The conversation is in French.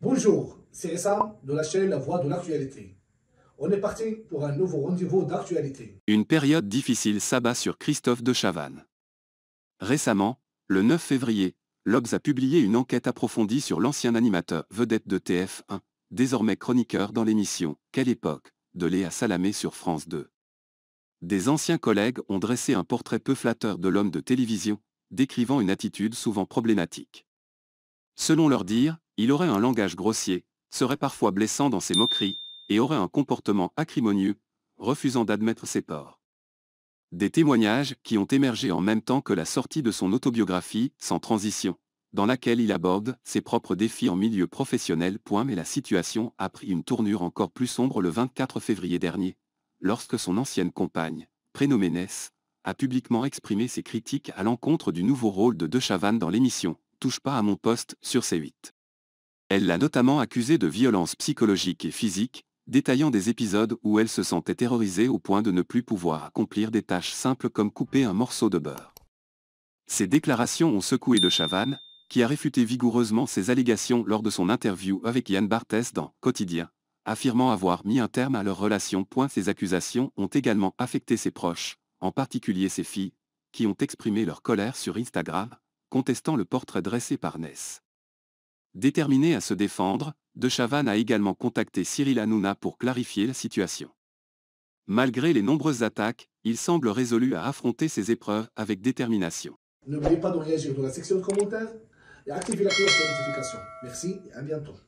Bonjour, c'est Essa de la chaîne La Voix de l'actualité. On est parti pour un nouveau rendez-vous d'actualité. Une période difficile s'abat sur Christophe de Chavannes. Récemment, le 9 février, Lobs a publié une enquête approfondie sur l'ancien animateur vedette de TF1, désormais chroniqueur dans l'émission « Quelle époque ?» de Léa Salamé sur France 2. Des anciens collègues ont dressé un portrait peu flatteur de l'homme de télévision, décrivant une attitude souvent problématique. Selon leur dire, il aurait un langage grossier, serait parfois blessant dans ses moqueries, et aurait un comportement acrimonieux, refusant d'admettre ses ports. Des témoignages qui ont émergé en même temps que la sortie de son autobiographie, Sans transition, dans laquelle il aborde ses propres défis en milieu professionnel. Mais la situation a pris une tournure encore plus sombre le 24 février dernier, lorsque son ancienne compagne, prénommée Ness, a publiquement exprimé ses critiques à l'encontre du nouveau rôle de De Chavannes dans l'émission Touche pas à mon poste sur C8. Elle l'a notamment accusée de violences psychologiques et physiques, détaillant des épisodes où elle se sentait terrorisée au point de ne plus pouvoir accomplir des tâches simples comme couper un morceau de beurre. Ces déclarations ont secoué de Chavannes, qui a réfuté vigoureusement ces allégations lors de son interview avec Yann Barthès dans Quotidien, affirmant avoir mis un terme à leur relation. Ces accusations ont également affecté ses proches, en particulier ses filles, qui ont exprimé leur colère sur Instagram, contestant le portrait dressé par Ness. Déterminé à se défendre, De Chavannes a également contacté Cyril Hanouna pour clarifier la situation. Malgré les nombreuses attaques, il semble résolu à affronter ces épreuves avec détermination. N'oubliez pas de dans la section commentaires et la cloche de notification. Merci et à bientôt.